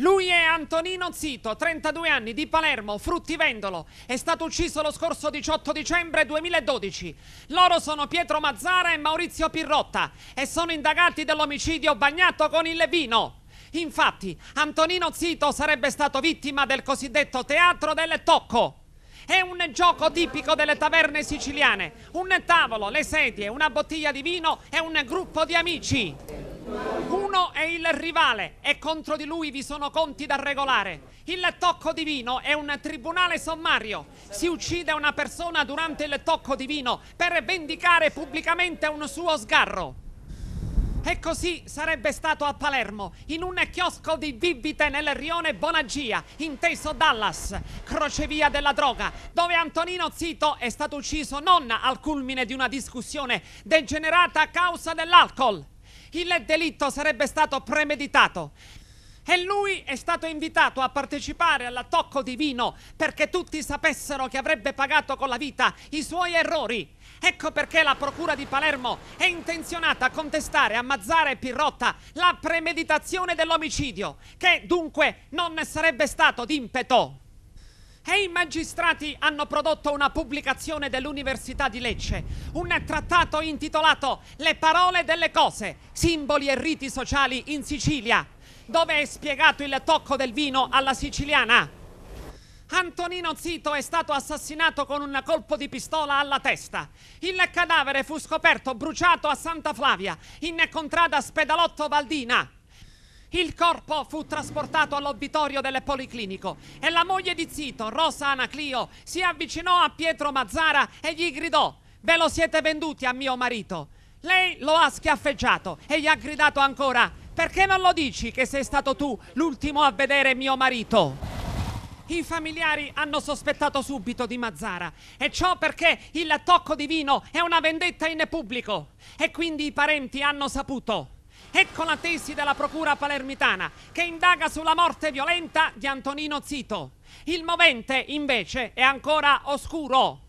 Lui è Antonino Zito, 32 anni, di Palermo, fruttivendolo. È stato ucciso lo scorso 18 dicembre 2012. Loro sono Pietro Mazzara e Maurizio Pirrotta e sono indagati dell'omicidio bagnato con il vino. Infatti, Antonino Zito sarebbe stato vittima del cosiddetto teatro del tocco. È un gioco tipico delle taverne siciliane. Un tavolo, le sedie, una bottiglia di vino e un gruppo di amici. Uno è il rivale e contro di lui vi sono conti da regolare. Il tocco divino è un tribunale sommario. Si uccide una persona durante il tocco divino per vendicare pubblicamente un suo sgarro. E così sarebbe stato a Palermo, in un chiosco di bibite nel rione Bonagia, inteso Dallas, crocevia della droga, dove Antonino Zito è stato ucciso non al culmine di una discussione degenerata a causa dell'alcol, il delitto sarebbe stato premeditato. E lui è stato invitato a partecipare all'attocco divino perché tutti sapessero che avrebbe pagato con la vita i suoi errori. Ecco perché la Procura di Palermo è intenzionata a contestare a Mazzara e Pirrotta la premeditazione dell'omicidio, che dunque non sarebbe stato d'impeto. E i magistrati hanno prodotto una pubblicazione dell'Università di Lecce, un trattato intitolato Le parole delle cose, simboli e riti sociali in Sicilia, dove è spiegato il tocco del vino alla siciliana. Antonino Zito è stato assassinato con un colpo di pistola alla testa. Il cadavere fu scoperto bruciato a Santa Flavia, in contrada Spedalotto Valdina. Il corpo fu trasportato all'obitorio del Policlinico e la moglie di Zito, Rosa Anaclio, si avvicinò a Pietro Mazzara e gli gridò «Ve lo siete venduti a mio marito!» Lei lo ha schiaffeggiato e gli ha gridato ancora «Perché non lo dici che sei stato tu l'ultimo a vedere mio marito?» I familiari hanno sospettato subito di Mazzara e ciò perché il tocco di vino è una vendetta in pubblico e quindi i parenti hanno saputo. Ecco la tesi della procura palermitana che indaga sulla morte violenta di Antonino Zito. Il movente invece è ancora oscuro.